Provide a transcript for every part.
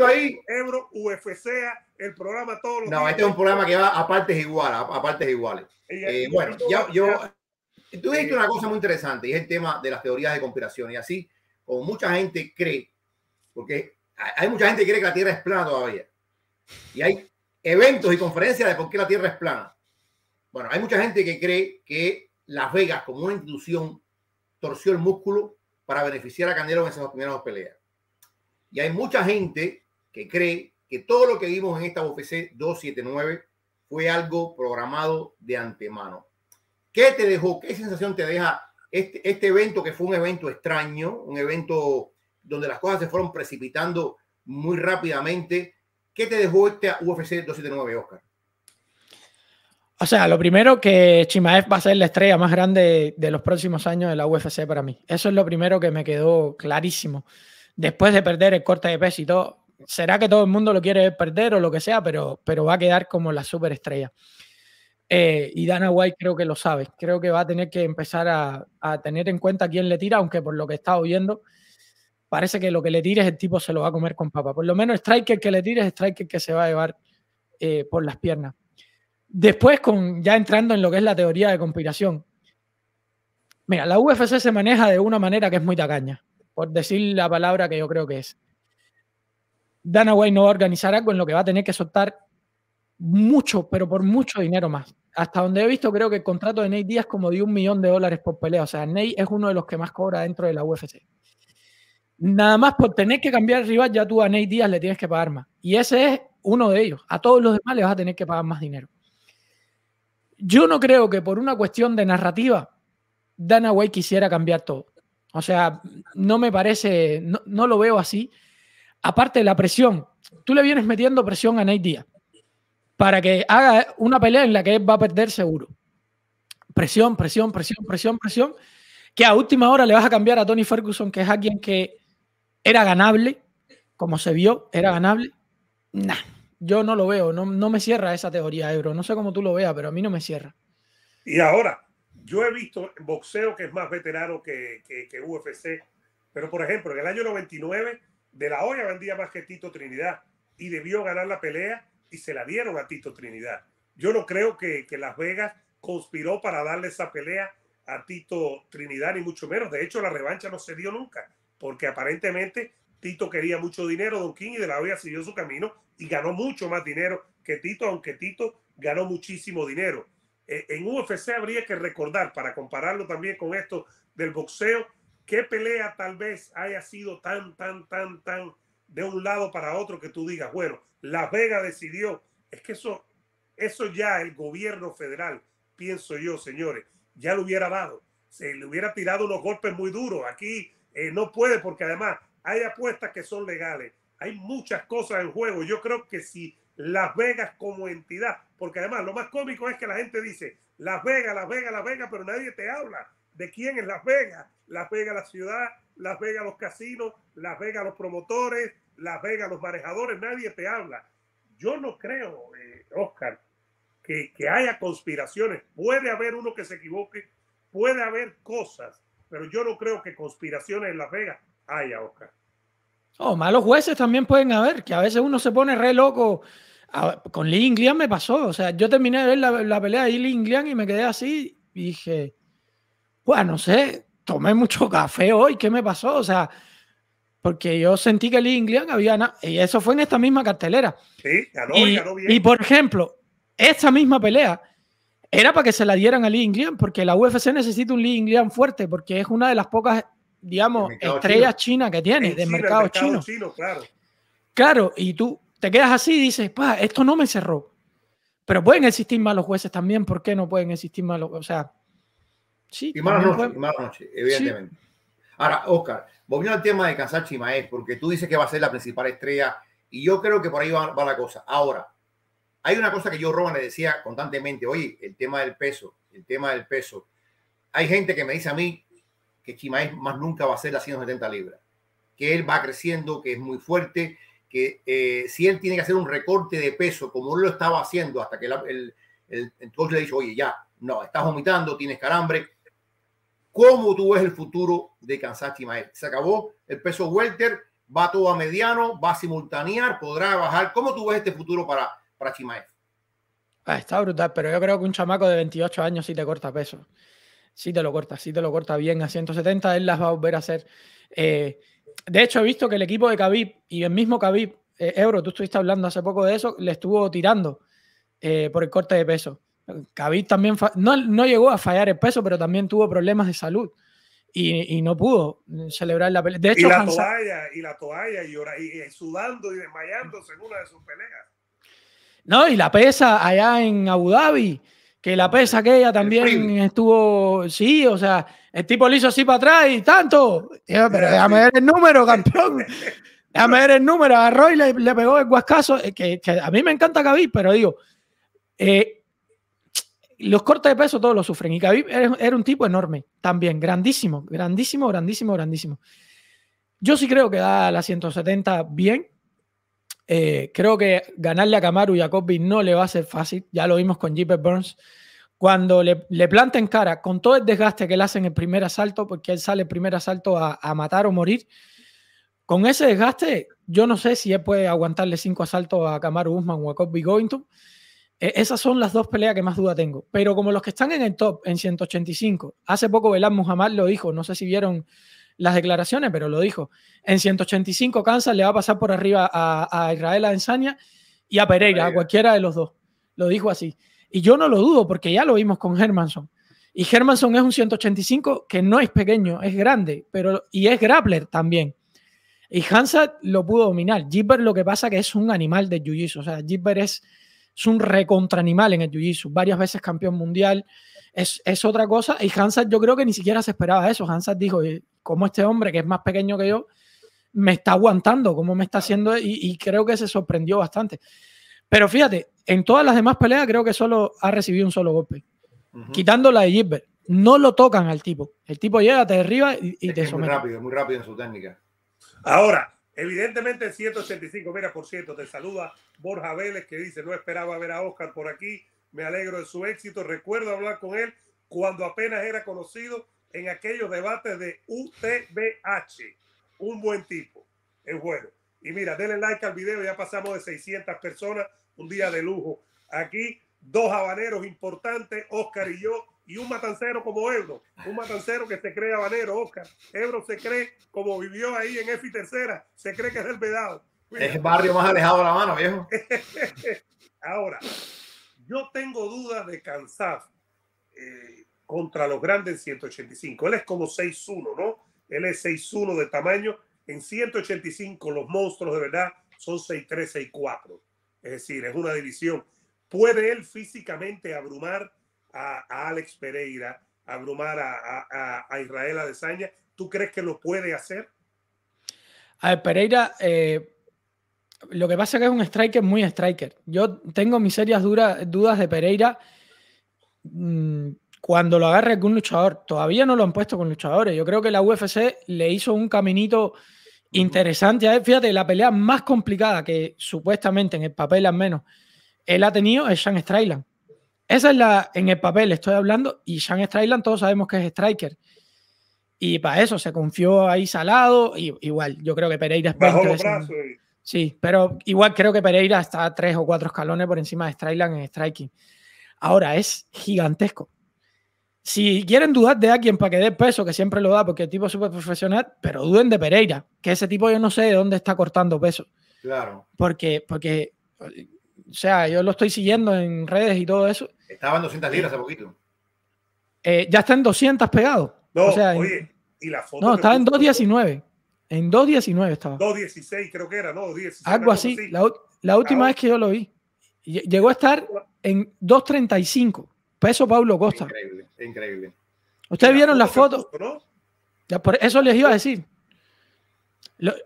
ahí? Ebro, UFC, el programa todos los No, este es un programa que va a partes iguales, a, partes iguales. Eh, bueno, yo, tú una cosa muy interesante y es el tema de las teorías de conspiración. Y así, como mucha gente cree, porque hay mucha gente que cree que la Tierra es plana todavía. Y hay eventos y conferencias de por qué la Tierra es plana. Bueno, hay mucha gente que cree que Las Vegas, como una institución, torció el músculo para beneficiar a Canelo en esas primeras dos peleas. Y hay mucha gente que cree que todo lo que vimos en esta UFC 279 fue algo programado de antemano. ¿Qué te dejó? ¿Qué sensación te deja este, este, evento que fue un evento extraño, un evento donde las cosas se fueron precipitando muy rápidamente? ¿Qué te dejó este UFC 279, Oscar? O sea, lo primero que Chimaev va a ser la estrella más grande de los próximos años de la UFC para mí. Eso es lo primero que me quedó clarísimo. Después de perder el corte de peso y todo, será que todo el mundo lo quiere perder o lo que sea, pero, pero va a quedar como la superestrella. Eh, y Dana White creo que lo sabe. Creo que va a tener que empezar a, tener en cuenta quién le tira, aunque por lo que está viendo parece que lo que le tires el tipo se lo va a comer con papa. Por lo menos striker que le tires, striker que se va a llevar eh, por las piernas. Después, con, ya entrando en lo que es la teoría de conspiración. Mira, la UFC se maneja de una manera que es muy tacaña, por decir la palabra que yo creo que es. Dana White no va a organizar algo en lo que va a tener que soltar mucho, pero por mucho dinero más. Hasta donde he visto, creo que el contrato de Nate Díaz como de un millón de dólares por pelea. O sea, Nate es uno de los que más cobra dentro de la UFC. Nada más por tener que cambiar rival, ya tú a Nate Díaz le tienes que pagar más. Y ese es uno de ellos. A todos los demás le vas a tener que pagar más dinero. Yo no creo que por una cuestión de narrativa, Dana White quisiera cambiar todo. O sea, no me parece, no lo veo así aparte de la presión, tú le vienes metiendo presión a Nate Díaz para que haga una pelea en la que él va a perder seguro. Presión, presión, presión, presión, presión. Que a última hora le vas a cambiar a Tony Ferguson, que es alguien que era ganable, como se vio, era ganable. Nah, yo no lo veo, no, me cierra esa teoría, Ebro. No sé cómo tú lo veas, pero a mí no me cierra. Y ahora, yo he visto boxeo que es más veterano que, que, que UFC, pero por ejemplo, en el año 99 de la olla vendía más que Tito Trinidad y debió ganar la pelea y se la dieron a Tito Trinidad. Yo no creo que, que Las Vegas conspiró para darle esa pelea a Tito Trinidad, ni mucho menos. De hecho, la revancha no se dio nunca, porque aparentemente Tito quería mucho dinero, Don King, y de la olla siguió su camino y ganó mucho más dinero que Tito, aunque Tito ganó muchísimo dinero. Eh, en UFC habría que recordar, para compararlo también con esto del boxeo, ¿Qué pelea tal vez haya sido tan, tan, tan, tan de un lado para otro que tú digas, bueno, Las Vegas decidió? Es que eso, eso ya el gobierno federal, pienso yo, señores, ya lo hubiera dado. Se le hubiera tirado unos golpes muy duros. Aquí eh, no puede porque además hay apuestas que son legales. Hay muchas cosas en juego. Yo creo que si Las Vegas como entidad, porque además lo más cómico es que la gente dice, Las Vegas, Las Vegas, Las Vegas, pero nadie te habla ¿De quién es Las Vegas? Las Vegas la ciudad, Las Vegas los casinos, Las Vegas los promotores, Las Vegas los manejadores, nadie te habla. Yo no creo, eh, Oscar, que, haya conspiraciones. Puede haber uno que se equivoque, puede haber cosas, pero yo no creo que conspiraciones en Las Vegas haya, Oscar. Oh, malos jueces también pueden haber, que a veces uno se pone re loco. con Lee Inglian me pasó, o sea, yo terminé de ver la, la pelea de Lee Inglian y me quedé así y dije, bueno, no sé, tomé mucho café hoy, ¿qué me pasó? O sea, porque yo sentí que Lee Inglian había y eso fue en esta misma cartelera. Sí, y, bien. Y por ejemplo, esta misma pelea era para que se la dieran a Lee Inglian, porque la UFC necesita un Lee Inglian fuerte, porque es una de las pocas, digamos, estrellas chinas que tiene, del mercado, chino. claro. claro, y tú te quedas así y dices, pa, esto no me cerró. Pero pueden existir malos jueces también, ¿por qué no pueden existir malos? O sea, y mala noche, evidentemente. Ahora, Oscar, volviendo al tema de Cansar Maez, porque tú dices que va a ser la principal estrella, y yo creo que por ahí va, la cosa. Ahora, hay una cosa que yo, Roman, le decía constantemente, oye, el tema del peso, el tema del peso. Hay gente que me dice a mí que Chimaez más nunca va a ser las 170 libras, que él va creciendo, que es muy fuerte, que eh, si él tiene que hacer un recorte de peso como él lo estaba haciendo hasta que el, coach le dijo, oye, ya, no, estás vomitando, tienes calambre, ¿Cómo tú ves el futuro de Kansas Se acabó el peso welter, va todo a mediano, va a simultanear, podrá bajar. ¿Cómo tú ves este futuro para, para ah, está brutal, pero yo creo que un chamaco de 28 años sí te corta peso. Sí te lo corta, sí te lo corta bien a 170, él las va a volver a hacer. Eh, de hecho, he visto que el equipo de Khabib y el mismo Khabib, Euro, eh, tú estuviste hablando hace poco de eso, le estuvo tirando eh, por el corte de peso. Khabib también no, no, llegó a fallar el peso, pero también tuvo problemas de salud y, y no pudo celebrar la pelea. De hecho, y la toalla, y la toalla, y, eh, sudando y desmayándose en una de sus peleas. No, y la pesa allá en Abu Dhabi, que la pesa aquella también estuvo, sí, o sea, el tipo lo hizo así para atrás y tanto. Pero déjame ver el número, campeón. Déjame ver el número. A Roy le, pegó el guascazo, eh, que, a mí me encanta Khabib, pero digo, eh, los cortes de peso todos lo sufren. Y Khabib era un tipo enorme, también, grandísimo, grandísimo, grandísimo, grandísimo. Yo sí creo que da la 170 bien. Eh, creo que ganarle a Kamaru y a Cosby no le va a ser fácil. Ya lo vimos con Jeepers Burns. Cuando le, le planten cara, con todo el desgaste que le hacen el primer asalto, porque él sale el primer asalto a, matar o morir, con ese desgaste, yo no sé si él puede aguantarle cinco asaltos a Kamaru Usman o a Cosby Goington. E, esas son las dos peleas que más duda tengo. Pero como los que están en el top, en 185, hace poco velas Muhammad lo dijo, no sé si vieron las declaraciones, pero lo dijo. En 185 Kansas le va a pasar por arriba a, a Israel y a Pereira, a cualquiera de los dos. Lo dijo así. Y yo no lo dudo porque ya lo vimos con Hermanson. Y Hermanson es un 185 que no es pequeño, es grande, pero y es grappler también. Y Hansa lo pudo dominar. Jibber lo que pasa que es un animal de jiu O sea, Jibber es es un recontra-animal en el Jiu-Jitsu, varias veces campeón mundial, es, otra cosa. Y Hansard yo creo que ni siquiera se esperaba eso. Hansard dijo, eh, ¿cómo este hombre que es más pequeño que yo me está aguantando? ¿Cómo me está haciendo? Y, creo que se sorprendió bastante. Pero fíjate, en todas las demás peleas creo que solo ha recibido un solo golpe. Quitándola Quitando la de Gilbert, no lo tocan al tipo. El tipo llega, te derriba y, y te somete. Muy rápido, muy rápido en su técnica. Ahora, Evidentemente 185, mira, por cierto, te saluda Borja Vélez que dice, no esperaba ver a Oscar por aquí, me alegro de su éxito, recuerdo hablar con él cuando apenas era conocido en aquellos debates de UTBH, un buen tipo, es bueno. Y mira, denle like al video, ya pasamos de 600 personas, un día de lujo. Aquí dos habaneros importantes, Oscar y yo, y un matancero como Ebro, un matancero que se cree habanero, Oscar. Ebro se cree, como vivió ahí en EFI Tercera, se cree que es el vedado. Es el barrio más alejado de la mano, viejo. Ahora, yo tengo dudas de Kansas eh, contra los grandes 185. Él es como 6'1 ¿no? Él es 6 de tamaño. En 185 los monstruos de verdad son 6-3, 6-4. Es decir, es una división. ¿Puede él físicamente abrumar a, Alex Pereira, a abrumar a, a, a, Israel ¿Tú crees que lo puede hacer? A ver, Pereira, eh, lo que pasa es que es un striker muy striker. Yo tengo mis serias dudas de Pereira mm, cuando lo agarre con un luchador. Todavía no lo han puesto con luchadores. Yo creo que la UFC le hizo un caminito interesante. fíjate, la pelea más complicada que supuestamente en el papel al menos él ha tenido es Sean Strickland. Esa es la, en el papel estoy hablando, y Sean Strickland todos sabemos que es striker. Y para eso se confió ahí Salado, y, igual, yo creo que Pereira es Sí, pero igual creo que Pereira está tres o cuatro escalones por encima de Strickland en striking. Ahora es gigantesco. Si quieren dudar de alguien para que dé peso, que siempre lo da porque el tipo es súper profesional, pero duden de Pereira, que ese tipo yo no sé de dónde está cortando peso. Claro. Porque, porque o sea, yo lo estoy siguiendo en redes y todo eso. Estaban 200 libras eh, hace poquito. Eh, ya está en 200 pegado. No, oye, y la foto. No, estaba en 219. En 219 estaba. 216 creo que era, ¿no? 216, Algo así. La, última vez que yo lo vi. Llegó a estar en 235. Peso Pablo Costa. Increíble, increíble. Ustedes vieron la foto. por eso les iba a decir.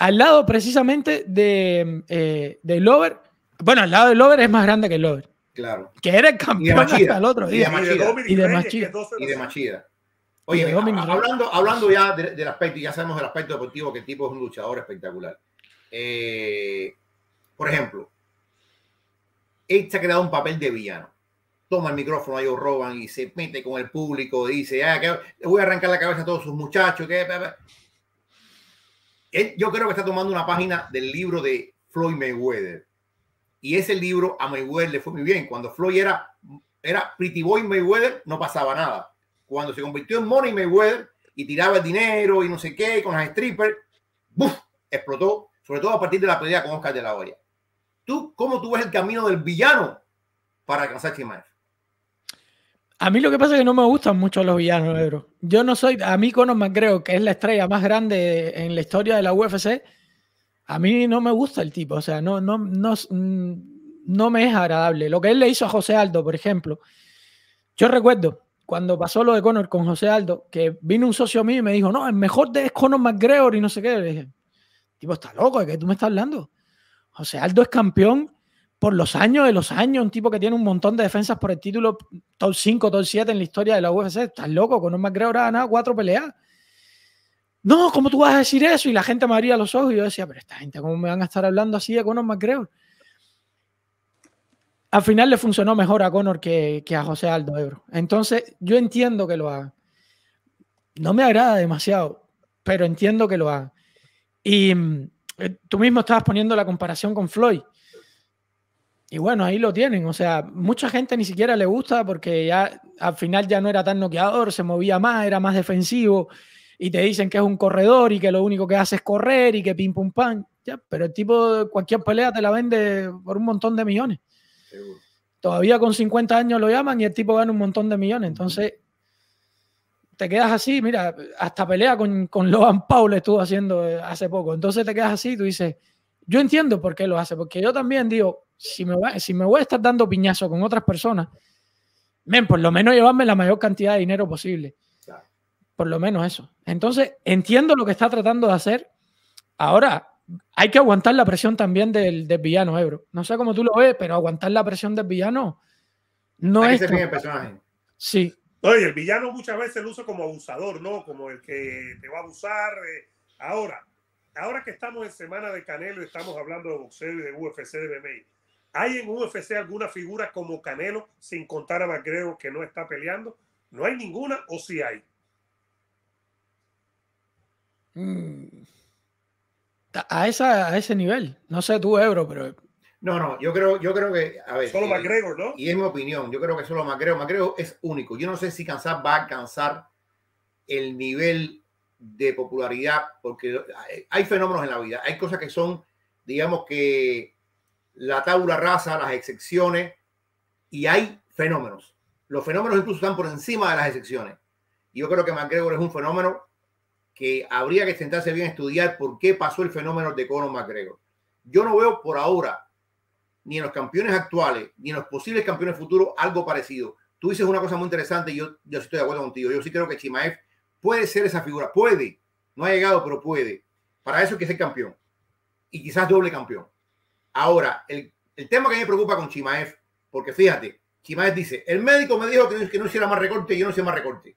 al lado precisamente de, eh, de Lover bueno, al lado del Lover es más grande que el Lover. Claro. Que era el campeón hasta el otro día. Y de Machida. Y de Machida. Oye, hablando, hablando ya del aspecto, ya sabemos del aspecto deportivo que el tipo es un luchador espectacular. Eh, por ejemplo, él se ha creado un papel de villano. Toma el micrófono, ellos roban y se mete con el público, dice, ah, voy a arrancar la cabeza a todos sus muchachos. yo creo que está tomando una página del libro de Floyd Mayweather. Y ese libro a Mayweather le fue muy bien. Cuando Floyd era, era Pretty Boy Mayweather, no pasaba nada. Cuando se convirtió en Money Mayweather y tiraba el dinero y no sé qué, con las strippers, ¡buf! explotó, sobre todo a partir de la pelea con Oscar de la Hoya. ¿Tú cómo tú ves el camino del villano para alcanzar Chimay? A mí lo que pasa es que no me gustan mucho los villanos, negro. Yo no soy, a mí Conor McGregor, que es la estrella más grande en la historia de la UFC, a mí no me gusta el tipo, o sea, no, no, no, mm, no me es agradable. Lo que él le hizo a José Aldo, por ejemplo, yo recuerdo cuando pasó lo de Conor con José Aldo, que vino un socio mío y me dijo, no, el mejor de es Conor McGregor y no sé qué. Le dije, tipo, está loco, ¿de qué tú me estás hablando? José Aldo es campeón por los años de los años, un tipo que tiene un montón de defensas por el título, top 5, top 7 en la historia de la UFC. Estás loco, Conor McGregor ha ganado cuatro peleas no, ¿cómo tú vas a decir eso? Y la gente me abría los ojos y yo decía, pero esta gente, ¿cómo me van a estar hablando así de Conor McGregor? Al final le funcionó mejor a Conor que, a José Aldo Ebro. Entonces, yo entiendo que lo haga. No me agrada demasiado, pero entiendo que lo haga. Y mm, eh, tú mismo estabas poniendo la comparación con Floyd. Y bueno, ahí lo tienen. O sea, mucha gente ni siquiera le gusta porque ya al final ya no era tan noqueador, se movía más, era más defensivo y te dicen que es un corredor y que lo único que hace es correr y que pim pum pam. Ya, pero el tipo, cualquier pelea te la vende por un montón de millones. Todavía con 50 años lo llaman y el tipo gana un montón de millones. Entonces, te quedas así, mira, hasta pelea con, con Logan Paul estuvo haciendo eh, hace poco. Entonces te quedas así, y tú dices, yo entiendo por qué lo hace, porque yo también digo, si me, si me voy a estar dando piñazo con otras personas, men, por lo menos llevarme la mayor cantidad de dinero posible. Por lo menos eso. Entonces, entiendo lo que está tratando de hacer. Ahora, hay que aguantar la presión también del, del villano, Ebro. No sé cómo tú lo ves, pero aguantar la presión del villano no es. Que Sí. Oye, el villano muchas veces lo usa como abusador, ¿no? Como el que te va a abusar. Eh. Ahora, ahora que estamos en Semana de Canelo y estamos hablando de boxeo y de UFC, de MMA, ¿hay en UFC alguna figura como Canelo, sin contar a McGregor que no está peleando? ¿No hay ninguna o sí hay? Mm. a, a ese nivel. No sé tú, Ebro, pero. No, no, yo creo, yo creo que. solo eh, McGregor, ¿no? Y es mi opinión. Yo creo que solo McGregor. McGregor es único. Yo no sé si Kansas va a alcanzar el nivel de popularidad, porque hay fenómenos en la vida. Hay cosas que son, digamos que la tabla rasa, las excepciones, y hay fenómenos. Los fenómenos incluso están por encima de las excepciones. Yo creo que McGregor es un fenómeno que habría que sentarse bien a estudiar por qué pasó el fenómeno de Conor McGregor. Yo no veo por ahora, ni en los campeones actuales, ni en los posibles campeones futuros, algo parecido. Tú dices una cosa muy interesante y yo, yo estoy de acuerdo contigo. Yo sí creo que Chimaev puede ser esa figura. Puede. No ha llegado, pero puede. Para eso hay que ser campeón. Y quizás doble campeón. Ahora, el, tema que me preocupa con Chimaev, porque fíjate, Chimaev dice, el médico me dijo que, no, hiciera más recorte yo no sé más recorte.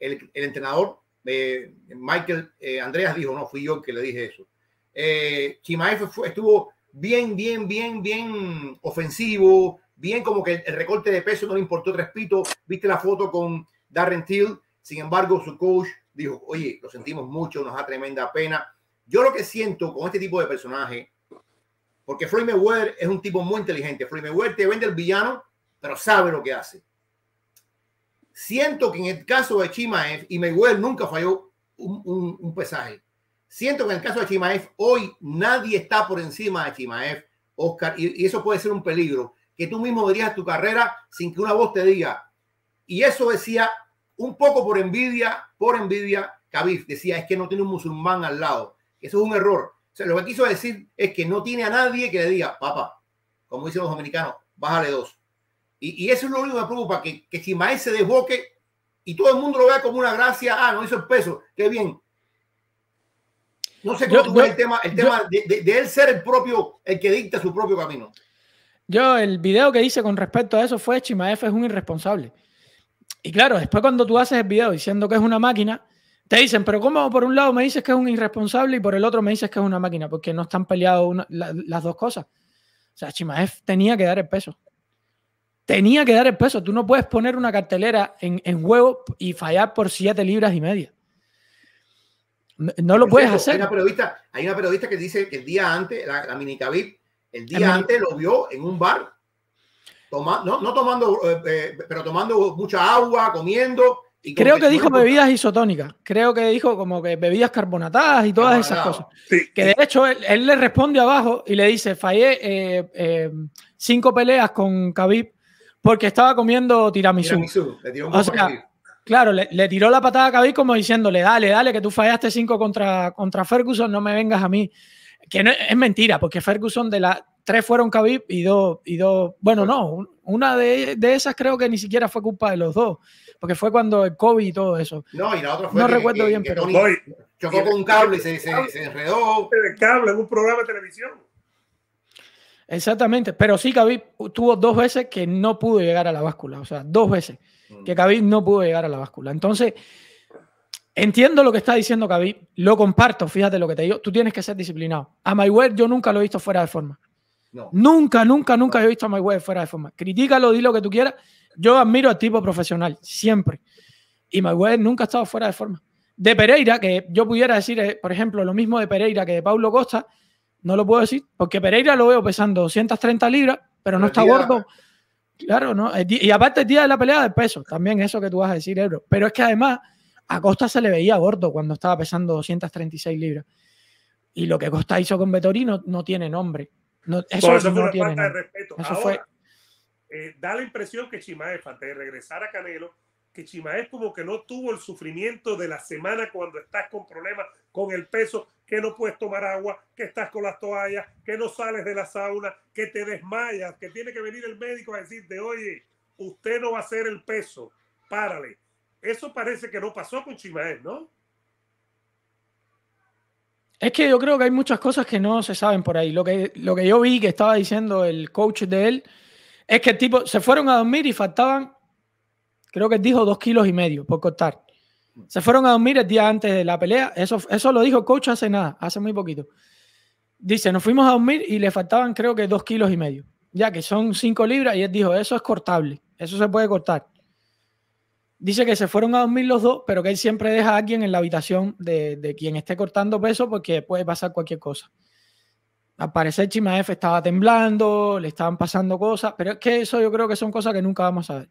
El, el entrenador Michael eh, Andreas dijo, no fui yo que le dije eso. Eh, estuvo bien, bien, bien, bien ofensivo, bien como que el recorte de peso no le importó tres pitos. Viste la foto con Darren Till, sin embargo, su coach dijo, oye, lo sentimos mucho, nos da tremenda pena. Yo lo que siento con este tipo de personaje, porque Floyd Mayweather es un tipo muy inteligente. Floyd Mayweather te vende el villano, pero sabe lo que hace. Siento que en el caso de Chimaev, y Mayweather nunca falló un, un, pesaje, siento que en el caso de Chimaev, hoy nadie está por encima de Chimaev, Oscar, y, eso puede ser un peligro, que tú mismo dirías tu carrera sin que una voz te diga. Y eso decía un poco por envidia, por envidia, Khabib decía, es que no tiene un musulmán al lado. Eso es un error. O sea, lo que quiso decir es que no tiene a nadie que le diga, papá, como dicen los dominicanos, bájale dos. Y, eso es lo único que me preocupa, que, que se desboque y todo el mundo lo vea como una gracia. Ah, no hizo el peso, qué bien. No sé cómo el tema, el tema de, él ser el propio, el que dicta su propio camino. Yo, el video que hice con respecto a eso fue Chimaef es un irresponsable. Y claro, después cuando tú haces el video diciendo que es una máquina, te dicen, pero ¿cómo por un lado me dices que es un irresponsable y por el otro me dices que es una máquina? Porque no están peleados las dos cosas. O sea, Chimaef tenía que dar el peso tenía que dar el peso. Tú no puedes poner una cartelera en, en y fallar por siete libras y media. No, lo puedes hacer. Hay una, periodista, hay una periodista que dice que el día antes, la, mini Khabib, el día antes lo vio en un bar, toma, no, no, tomando, eh, eh, pero tomando mucha agua, comiendo. Y Creo que dijo bebidas isotónicas. Creo que dijo como que bebidas carbonatadas y todas esas cosas. Que de hecho él, le responde abajo y le dice: Fallé eh, cinco peleas con Khabib porque estaba comiendo tiramisú. o sea, claro, le, tiró la patada a Khabib como diciéndole, dale, dale, que tú fallaste cinco contra, contra Ferguson, no me vengas a mí. Que no, es mentira, porque Ferguson de las tres fueron Khabib y dos, y dos bueno, no, una de, esas creo que ni siquiera fue culpa de los dos, porque fue cuando el COVID y todo eso. No, y la otra fue No recuerdo bien, pero... chocó con un cable y se, se, se enredó. El cable en un programa de televisión. Exactamente, pero sí Khabib tuvo dos veces que no pudo llegar a la báscula, o sea, dos veces mm. que Khabib no pudo llegar a la báscula. Entonces, entiendo lo que está diciendo Khabib, lo comparto, fíjate lo que te digo, tú tienes que ser disciplinado. A Mayweather yo nunca lo he visto fuera de forma. Nunca, nunca, nunca he visto a Mayweather fuera de forma. Critícalo, di lo que tú quieras. Yo admiro al tipo profesional, siempre. Y Mayweather nunca ha estado fuera de forma. De Pereira, que yo pudiera decir, eh, por ejemplo, lo mismo de Pereira que de Paulo Costa, no lo puedo decir, porque Pereira lo veo pesando 230 libras, pero no está gordo. Claro, ¿no? Y aparte el día de la pelea del peso, también eso que tú vas a decir, Ebro. Pero es que además a Costa se le veía gordo cuando estaba pesando 236 libras. Y lo que Costa hizo con vetorino no, tiene nombre. eso, no tiene de respeto. Eh, da la impresión que Chimaez, antes de regresar a Canelo, que Chimaez como que no tuvo el sufrimiento de la semana cuando estás con problemas con el peso, que no puedes tomar agua, que estás con las toallas, que no sales de la sauna, que te desmayas, que tiene que venir el médico a decirte, oye, usted no va a hacer el peso, párale. Eso parece que no pasó con Chimael, ¿no? Es que yo creo que hay muchas cosas que no se saben por ahí. Lo que, lo que yo vi que estaba diciendo el coach de él es que el tipo se fueron a dormir y faltaban, creo que dijo dos kilos y medio por cortar. Se fueron a dormir el día antes de la pelea. Eso, eso lo dijo coach hace nada, hace muy poquito. Dice, nos fuimos a dormir y le faltaban creo que dos kilos y medio, ya que son cinco libras y él dijo, eso es cortable, eso se puede cortar. Dice que se fueron a dormir los dos, pero que él siempre deja a alguien en la habitación de, de quien esté cortando peso porque puede pasar cualquier cosa. Al parecer Chimaef estaba temblando, le estaban pasando cosas, pero es que eso yo creo que son cosas que nunca vamos a ver.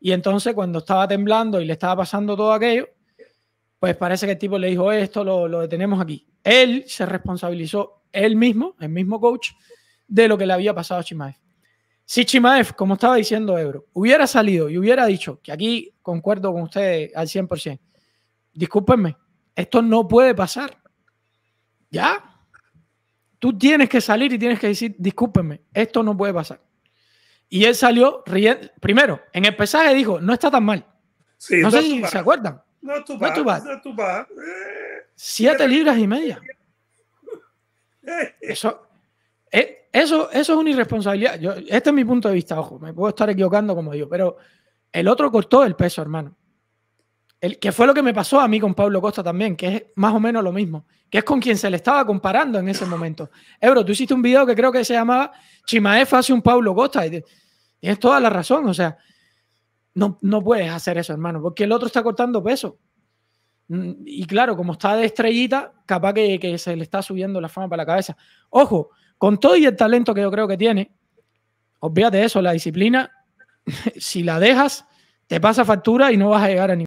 Y entonces cuando estaba temblando y le estaba pasando todo aquello, pues parece que el tipo le dijo esto, lo, detenemos aquí. Él se responsabilizó él mismo, el mismo coach, de lo que le había pasado a Chimaev. Si Chimaev, como estaba diciendo Ebro, hubiera salido y hubiera dicho, que aquí concuerdo con ustedes al 100%, discúlpenme, esto no puede pasar. Ya. Tú tienes que salir y tienes que decir, discúlpenme, esto no puede pasar. Y él salió riendo. Primero, en el pesaje dijo, no está tan mal. no sé si se acuerdan. No tu no tu padre. Eh, Siete libras y media. eso, eh, eso, eso es una irresponsabilidad. Yo, este es mi punto de vista, ojo, me puedo estar equivocando como digo, pero el otro cortó el peso, hermano. El, que fue lo que me pasó a mí con Pablo Costa también, que es más o menos lo mismo, que es con quien se le estaba comparando en ese momento. Ebro, tú hiciste un video que creo que se llamaba Chimaef hace un Pablo Costa y es tienes toda la razón, o sea, no, puedes hacer eso, hermano, porque el otro está cortando peso. Mm, y claro, como está de estrellita, capaz que, que se le está subiendo la fama para la cabeza. Ojo, con todo y el talento que yo creo que tiene, olvídate eso, la disciplina, si la dejas, te pasa factura y no vas a llegar a ningún